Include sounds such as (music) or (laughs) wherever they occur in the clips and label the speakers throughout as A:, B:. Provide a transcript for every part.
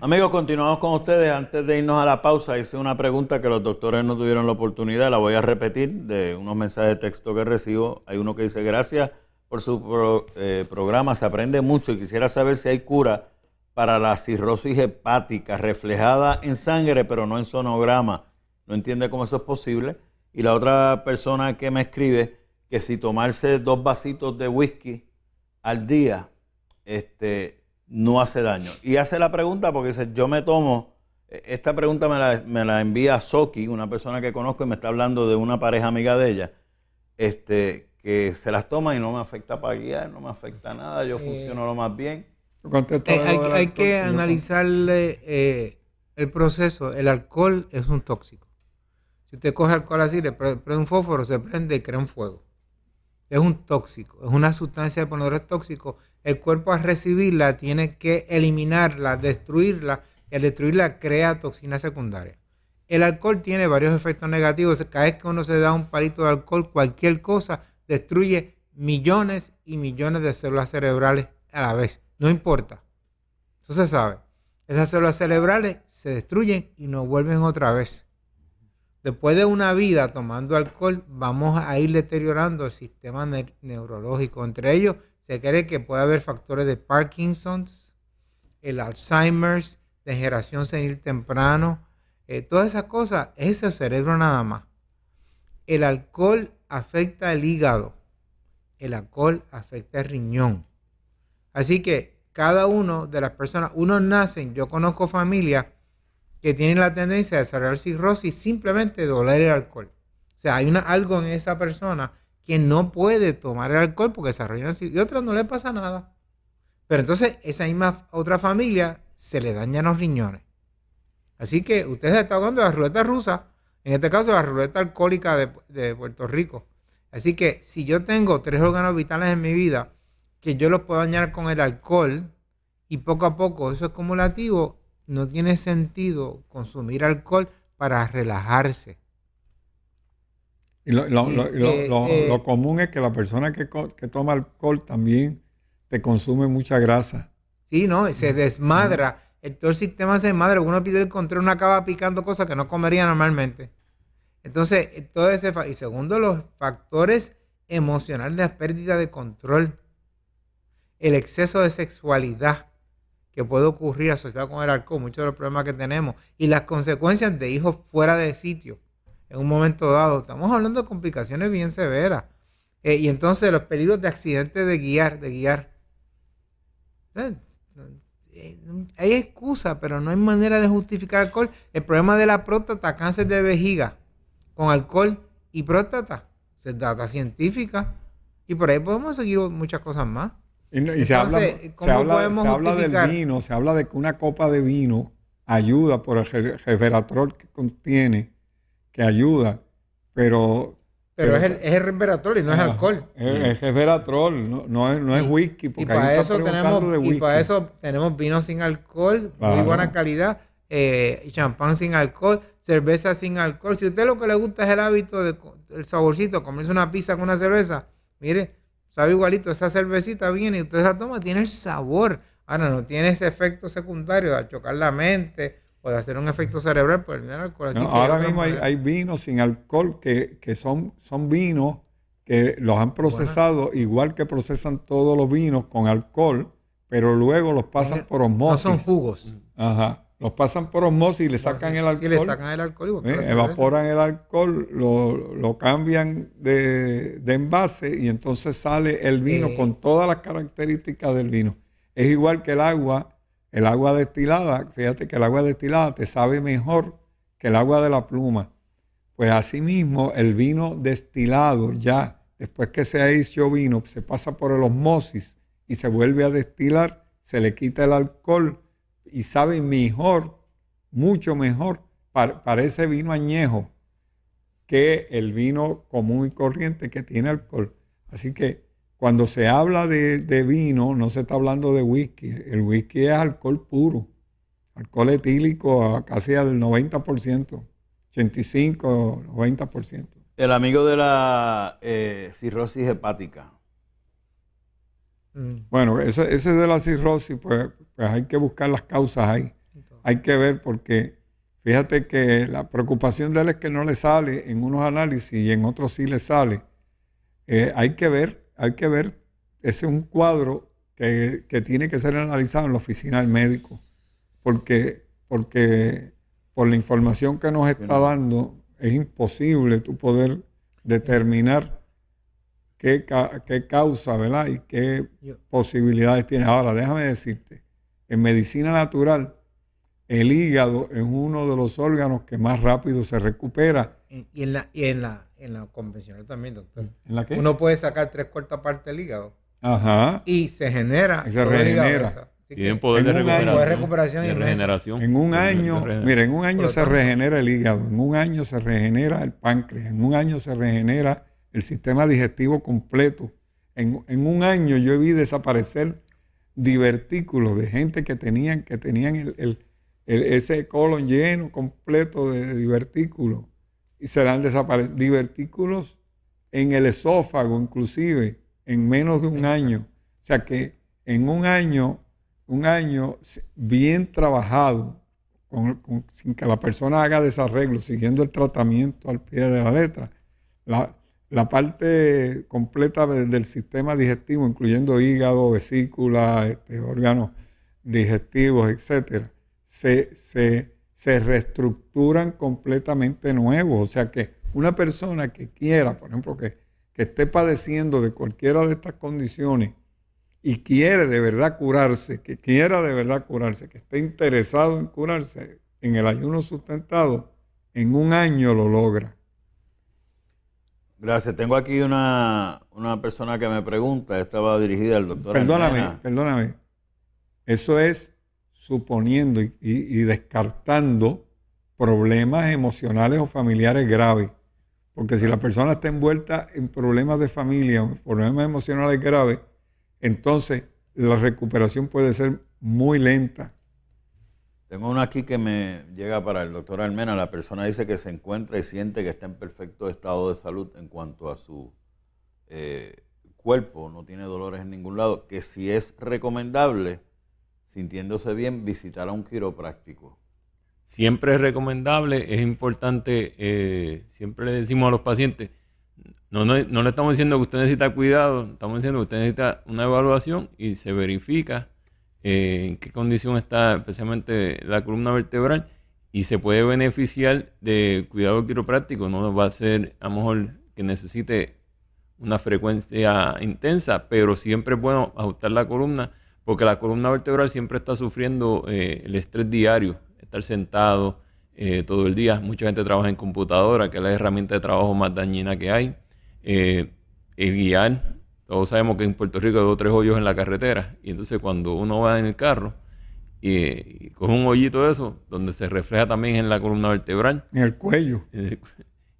A: Amigos, continuamos con ustedes. Antes de irnos a la pausa, hice una pregunta que los doctores no tuvieron la oportunidad. La voy a repetir de unos mensajes de texto que recibo. Hay uno que dice, gracias por su eh, programa, se aprende mucho y quisiera saber si hay cura para la cirrosis hepática reflejada en sangre, pero no en sonograma no entiende cómo eso es posible. Y la otra persona que me escribe que si tomarse dos vasitos de whisky al día este, no hace daño. Y hace la pregunta porque dice, yo me tomo, e, esta pregunta me la, me la envía Soki, una persona que conozco y me está hablando de una pareja amiga de ella, este, que se las toma y no me afecta para guiar, no me afecta nada, yo eh, funciono lo más bien. hay, que
B: analizarle eh, el proceso. El alcohol es un tóxico. Si usted coge alcohol así, le prende un fósforo, se prende y crea un fuego. Es un tóxico, es una sustancia de ponedores tóxico. El cuerpo al recibirla tiene que eliminarla, destruirla, y al destruirla crea toxina secundaria. El alcohol tiene varios efectos negativos. Cada vez que uno se da un palito de alcohol, cualquier cosa destruye millones y millones de células cerebrales a la vez. No importa. Eso se sabe. Esas células cerebrales se destruyen y no vuelven otra vez. Después de una vida tomando alcohol, vamos a ir deteriorando el sistema neurológico. Entre ellos, se cree que puede haber factores de Parkinson's, el Alzheimer's, degeneración senil temprano, eh, todas esas cosas, ese cerebro nada más. El alcohol afecta el hígado, el alcohol afecta el riñón. Así que cada uno de las personas, unos nacen, yo conozco familia que tienen la tendencia a desarrollar cirrosis simplemente de doler el alcohol. O sea, hay algo en esa persona que no puede tomar el alcohol porque desarrolla cirrosis y otra no le pasa nada. Pero entonces esa misma otra familia se le dañan los riñones. Así que ustedes están hablando de la ruleta rusa, en este caso la ruleta alcohólica de, de Puerto Rico. Así que si yo tengo tres órganos vitales en mi vida que yo los puedo dañar con el alcohol y poco a poco eso es acumulativo, no tiene sentido consumir alcohol para relajarse.
C: Eh, eh, lo, común es que la persona que, toma alcohol también te consume mucha grasa.
B: Sí, ¿no? se desmadra.
C: El, todo el sistema se desmadra.
B: Uno pide el control, uno acaba picando cosas que no comería normalmente. Entonces, eh, todo ese... Y segundo, los factores emocionales de la pérdida de control. El exceso de sexualidad que puede ocurrir asociado con el alcohol, muchos de los problemas que tenemos y las consecuencias de hijos fuera de sitio en un momento dado. Estamos hablando de complicaciones bien severas. Eh, y entonces los peligros de accidentes de guiar, de guiar. Eh, eh, hay excusa, pero no hay manera de justificar alcohol. El problema de la próstata, cáncer de vejiga, con alcohol y próstata, es data científica. Y por ahí podemos seguir muchas cosas más. Y, se habla, se habla, del
C: vino, se habla de que una copa de vino ayuda por el resveratrol que contiene, que ayuda, pero... Pero, es, el,
B: resveratrol y no, es alcohol. Es,
C: resveratrol, no, es, whisky. Porque y para, eso
B: tenemos, de y para eso tenemos vino sin alcohol, muy buena calidad, eh, champán sin alcohol, cerveza sin alcohol. Si a usted lo que le gusta es el hábito, del saborcito, comerse una pizza con una cerveza, mire, Sabe igualito, esa cervecita viene y usted la toma, tiene el sabor. Ahora no tiene ese efecto secundario de chocar la mente o de hacer un efecto cerebral por el alcohol. ahora mismo hay,
C: vinos sin alcohol que, son, son vinos que los han procesado igual que procesan todos los vinos con alcohol, pero luego los pasan por osmosis. No son jugos. Ajá los pasan por osmosis y le sacan
B: el alcohol. Y le sacan el alcohol. Evaporan
C: el alcohol, lo, cambian de, envase y entonces sale el vino con todas las características del vino. Es igual que el agua, el agua destilada. Fíjate que el agua destilada te sabe mejor que el agua de la pluma. Pues asimismo, el vino destilado ya, después que se ha hecho vino, se pasa por el osmosis y se vuelve a destilar, se le quita el alcohol y sabe mejor, mucho mejor, para, ese vino añejo que el vino común y corriente que tiene alcohol. Así que cuando se habla de, vino, no se está hablando de whisky. El whisky es alcohol puro, alcohol etílico casi al 90%, 85, 90%.
A: El amigo de la eh, cirrosis hepática,
D: Mm.
C: Bueno, ese, ese, de la cirrosis, pues, pues hay que buscar las causas ahí. Hay que ver porque fíjate que la preocupación de él es que no le sale en unos análisis y en otros sí le sale. Eh, hay que ver, hay que ver, ese es un cuadro que, tiene que ser analizado en la oficina del médico, porque, porque por la información que nos está dando es imposible tú poder determinar qué, qué causa, ¿verdad? Y qué posibilidades tiene. Ahora, déjame decirte, en medicina natural, el hígado es uno de los órganos que más rápido se recupera.
B: Y en la, en la, en la convencional también, doctor. ¿En la qué? Uno puede sacar tres cuartas partes del hígado.
C: Ajá. Y se genera. Y se regenera. Y en poder de recuperación, y regeneración. En un año, mira, en un año se regenera el hígado, en un año se regenera el páncreas, en un año se regenera el sistema digestivo completo. En, un año yo vi desaparecer divertículos de gente que tenían, que tenían el, ese colon lleno completo de divertículos y se divertículos en el esófago inclusive en menos de un año. O sea que en un año, un año bien trabajado, sin que la persona haga desarreglo, siguiendo el tratamiento al pie de la letra, la, la parte completa del sistema digestivo, incluyendo hígado, vesícula, este, órganos digestivos, etc., se, reestructuran completamente nuevos. O sea que una persona que quiera, por ejemplo, que, que esté padeciendo de cualquiera de estas condiciones y quiere de verdad curarse, que quiera de verdad curarse, que esté interesado en curarse en el ayuno sustentado, en un año lo logra
A: Gracias. Tengo aquí una, persona que me pregunta. Estaba dirigida al doctor. Perdóname,
C: perdóname. Eso es suponiendo y, y descartando problemas emocionales o familiares graves. Porque si la persona está envuelta en problemas de familia, problemas emocionales graves, entonces la recuperación puede ser muy lenta.
A: Tengo una aquí que me llega para el doctor Almena. La persona dice que se encuentra y siente que está en perfecto estado de salud en cuanto a su eh, cuerpo, no tiene dolores en ningún lado, que si es recomendable, sintiéndose bien, visitar a un quiropráctico.
D: Siempre es recomendable, es importante, eh, siempre le decimos a los pacientes, no, no le estamos diciendo que usted necesita cuidado, estamos diciendo que usted necesita una evaluación y se verifica eh, en qué condición está especialmente la columna vertebral y se puede beneficiar de cuidado quiropráctico. No va a ser a lo mejor que necesite una frecuencia intensa, pero siempre es bueno ajustar la columna porque la columna vertebral siempre está sufriendo eh, el estrés diario, estar sentado eh, todo el día. Mucha gente trabaja en computadora, que es la herramienta de trabajo más dañina que hay. el guiar todos sabemos que en Puerto Rico hay dos o tres hoyos en la carretera. Y entonces cuando uno va en el carro y, con coge un hoyito de eso, donde se refleja también en la columna vertebral. En el cuello. (laughs)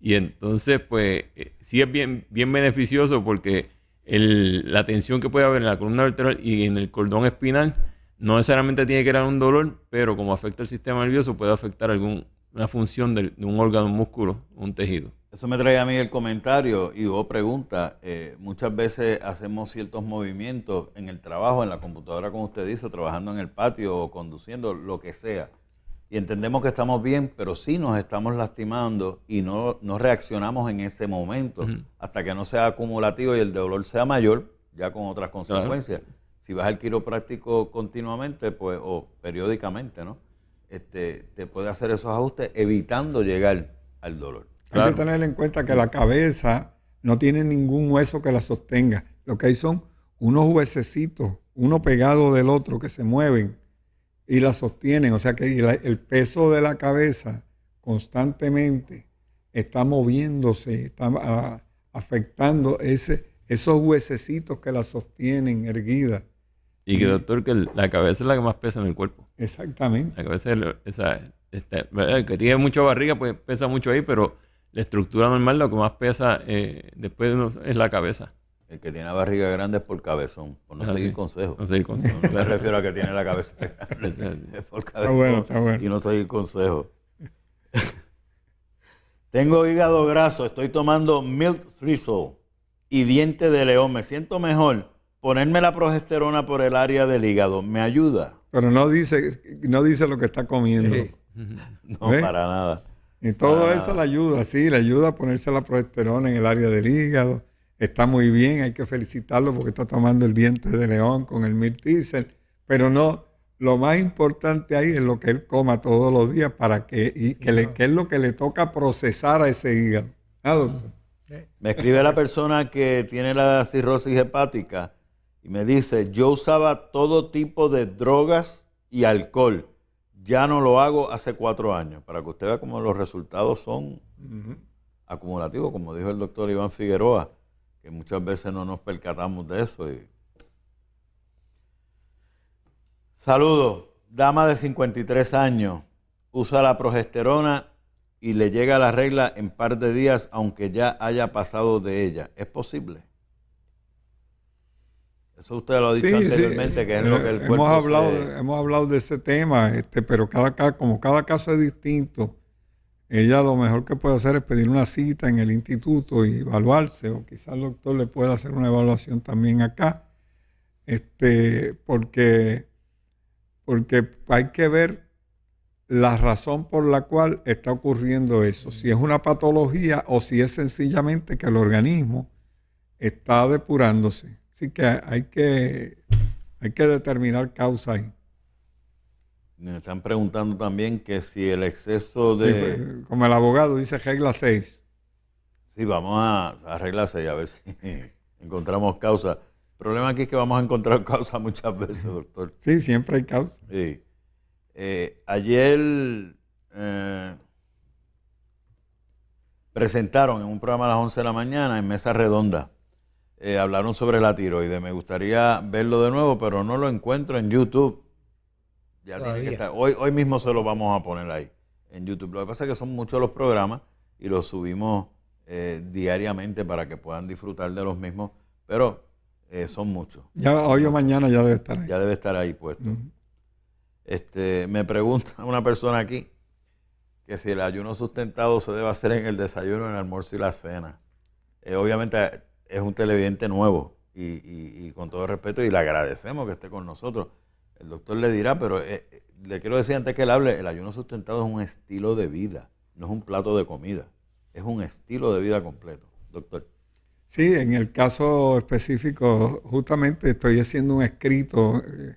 D: y entonces, pues, eh, sí es bien, bien beneficioso porque la tensión que puede haber en la columna vertebral y en el cordón espinal no necesariamente tiene que dar un dolor, pero como afecta el sistema nervioso, puede afectar alguna función de, de un órgano, un músculo, un tejido.
A: Eso me trae a mí el comentario y vos pregunta. Eh, muchas veces hacemos ciertos movimientos en el trabajo, en la computadora, como usted dice, trabajando en el patio o conduciendo, lo que sea. Y entendemos que estamos bien, pero sí nos estamos lastimando y no, reaccionamos en ese momento hasta que no sea acumulativo y el dolor sea mayor, ya con otras consecuencias. Si vas al quiropráctico continuamente pues, o periódicamente, ¿no? Este, te puede hacer esos ajustes evitando llegar al dolor. Hay que tener en cuenta que la
C: cabeza no tiene ningún hueso que la sostenga. Lo que hay son unos huesecitos, uno pegado del otro, que se mueven y la sostienen. O sea que el peso de la cabeza constantemente está moviéndose, está ah, afectando esos huesecitos que la sostienen erguida.
D: Y que, doctor, que la cabeza es la que más pesa en el cuerpo. Exactamente. La cabeza es esa, este, que tiene mucha barriga, pues pesa mucho ahí, pero la estructura normal lo que más pesa eh, después es la cabeza. El que tiene la barriga grande es por cabezón, por no ah, seguir consejos. No seguir consejo. (laughs) me refiero
A: a que tiene la cabeza (laughs) grande. es por cabezón. bueno, está bueno. Y no seguir consejos. (laughs) Tengo hígado graso, estoy tomando milk thistle y diente de león. Me siento mejor. Ponerme la progesterona por el área del hígado me ayuda.
C: Pero no dice, no dice
A: lo que está comiendo. No, ¿Eh? para nada. Y todo ah. eso le
C: ayuda, sí, le ayuda a ponerse la progesterona en el área del hígado. Está muy bien, hay que felicitarlo porque está tomando el diente de león con el mirtisel. Pero no, lo más importante ahí es lo que él coma todos los días para que, y que, le, que es lo que le toca procesar a ese hígado. Ah,
A: me escribe la persona que tiene la cirrosis hepática y me dice, yo usaba todo tipo de drogas y alcohol ya no lo hago hace cuatro años, para que usted vea cómo los resultados son acumulativos, como dijo el doctor Iván Figueroa, que muchas veces no nos percatamos de eso. Y... Saludos, dama de 53 años, usa la progesterona y le llega la regla en par de días, aunque ya haya pasado de ella. ¿Es posible? Eso usted lo ha dicho anteriormente, que es lo que el cuerpo hemos hablado,
C: hemos hablado de ese tema, este, pero cada como cada caso es distinto, ella lo mejor que puede hacer es pedir una cita en el instituto y evaluarse, o quizás el doctor le pueda hacer una evaluación también acá, este, porque, porque hay que ver la razón por la cual está ocurriendo eso, si es una patología o si es sencillamente que el organismo está depurándose. Así que hay que, hay que determinar causa
A: Me están preguntando también que si el exceso de... Pues, como el abogado dice regla 6. Sí, vamos a, arreglarse regla a ver si (laughs) encontramos causa. El problema aquí es que vamos a encontrar (laughs) causa muchas veces, doctor.
C: Sí, siempre hay causa.
A: Sí. Eh, ayer eh, presentaron en un programa a las 11 de la mañana en mesa redonda eh, hablaron sobre la tiroide. Me gustaría verlo de nuevo, pero no lo encuentro en YouTube. Hoy, hoy mismo se lo vamos a poner ahí, en YouTube. Lo que pasa es que son muchos los programas y los subimos eh, diariamente para que puedan disfrutar de los mismos, pero eh, son muchos.
C: Ya hoy o mañana ya debe
A: estar ahí. Ya debe estar ahí puesto. este, me pregunta una persona aquí que si el ayuno sustentado se debe hacer en el desayuno, en el almuerzo y la cena. obviamente es un televidente nuevo y, con todo respeto y le agradecemos que esté con nosotros. El doctor le dirá, pero eh, eh, le quiero decir antes que él hable, el ayuno sustentado es un estilo de vida, no es un plato de comida, es un estilo de vida completo. Doctor.
C: Sí, en el caso específico, justamente estoy haciendo un escrito eh,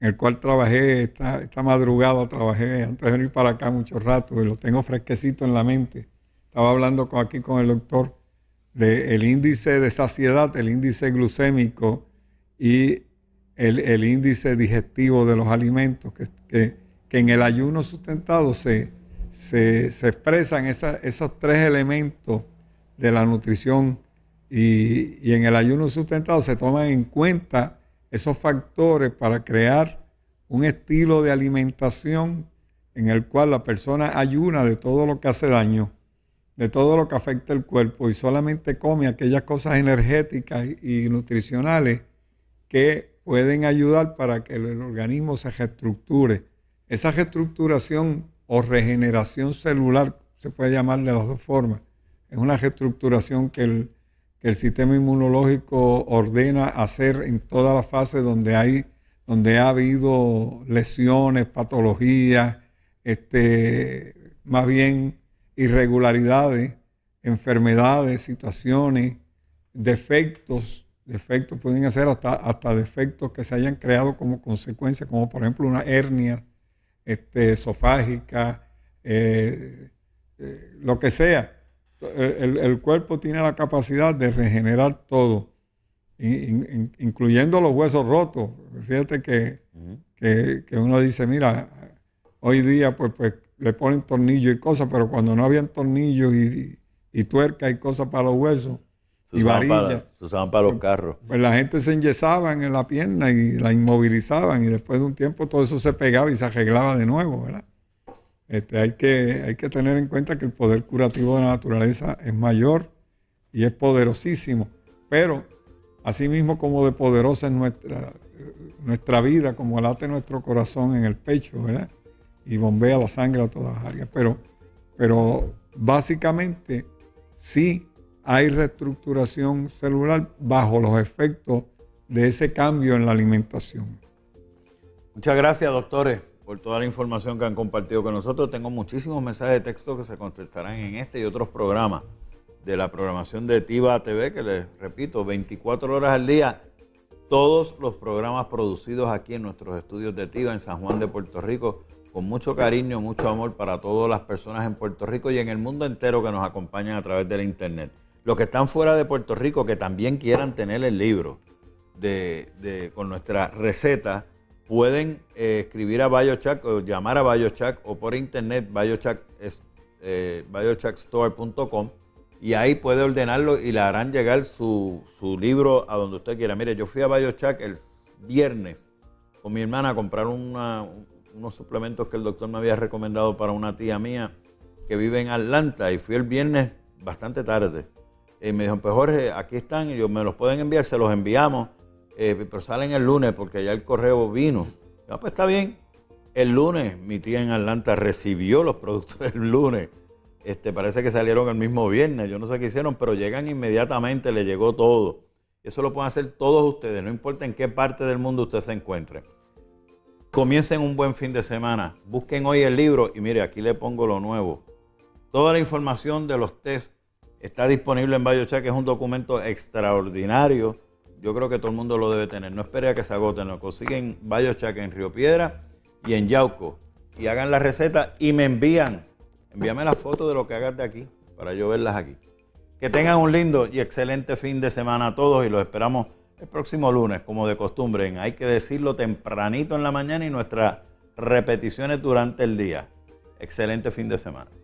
C: en el cual trabajé esta, esta madrugada, trabajé antes de venir para acá mucho rato y lo tengo fresquecito en la mente. Estaba hablando con, aquí con el doctor de el índice de saciedad, el índice glucémico y el, índice digestivo de los alimentos, que, en el ayuno sustentado se, se, expresan esos tres elementos de la nutrición y en el ayuno sustentado se toman en cuenta esos factores para crear un estilo de alimentación en el cual la persona ayuna de todo lo que hace daño de todo lo que afecta el cuerpo y solamente come aquellas cosas energéticas y nutricionales que pueden ayudar para que el organismo se reestructure. Esa reestructuración o regeneración celular, se puede llamar de las dos formas, es una reestructuración que el, sistema inmunológico ordena hacer en toda la fase donde, hay, donde ha habido lesiones, patologías, este, más bien irregularidades, enfermedades, situaciones, defectos. Defectos pueden ser hasta, hasta defectos que se hayan creado como consecuencia, como por ejemplo una hernia este, esofágica, eh, eh, lo que sea. El, cuerpo tiene la capacidad de regenerar todo, incluyendo los huesos rotos. Fíjate que, que, uno dice, mira, hoy día pues, pues le ponen tornillos y cosas, pero cuando no habían tornillos y, y, y tuerca y cosas para los huesos, y varillas.
A: se usaban para los carros.
C: Pues la gente se enyesaban en la pierna y la inmovilizaban y después de un tiempo todo eso se pegaba y se arreglaba de nuevo, ¿verdad? Este, hay, que, hay que tener en cuenta que el poder curativo de la naturaleza es mayor y es poderosísimo, pero así mismo como de poderosa es nuestra, nuestra vida, como late nuestro corazón en el pecho, ¿verdad? y bombea la sangre a todas las áreas. Pero, pero básicamente sí hay reestructuración celular bajo los efectos de ese cambio en la alimentación.
A: Muchas gracias, doctores, por toda la información que han compartido con nosotros. Tengo muchísimos mensajes de texto que se contestarán en este y otros programas de la programación de TIVA TV, que les repito, 24 horas al día, todos los programas producidos aquí en nuestros estudios de TIVA en San Juan de Puerto Rico con mucho cariño, mucho amor para todas las personas en Puerto Rico y en el mundo entero que nos acompañan a través de la internet. Los que están fuera de Puerto Rico, que también quieran tener el libro de, con nuestra receta, pueden eh, escribir a BioChack o llamar a BioChack o por internet biochackstore.com eh, y ahí puede ordenarlo y le harán llegar su, su libro a donde usted quiera. Mire, yo fui a BioChack el viernes con mi hermana a comprar una, unos suplementos que el doctor me había recomendado para una tía mía que vive en Atlanta y fui el viernes bastante tarde. Y eh, me dijo, pues Jorge, aquí están, ellos yo, me los pueden enviar, se los enviamos, eh, pero salen el lunes porque ya el correo vino. Yo, ah, pues está bien. El lunes mi tía en Atlanta recibió los productos el lunes. Este, parece que salieron el mismo viernes, yo no sé qué hicieron, pero llegan inmediatamente, le llegó todo. Eso lo pueden hacer todos ustedes, no importa en qué parte del mundo usted se encuentre. Comiencen un buen fin de semana. Busquen hoy el libro y mire, aquí le pongo lo nuevo. Toda la información de los test está disponible en BioCheck. Es un documento extraordinario. Yo creo que todo el mundo lo debe tener. No espere a que se agoten. Lo consiguen BioCheck en Río Piedra y en Yauco. Y hagan la receta y me envían. Envíame la foto de lo que hagas de aquí para yo verlas aquí. Que tengan un lindo y excelente fin de semana a todos y los esperamos el próximo lunes, como de costumbre, hay que decirlo tempranito en la mañana y nuestras repeticiones durante el día. Excelente fin de semana.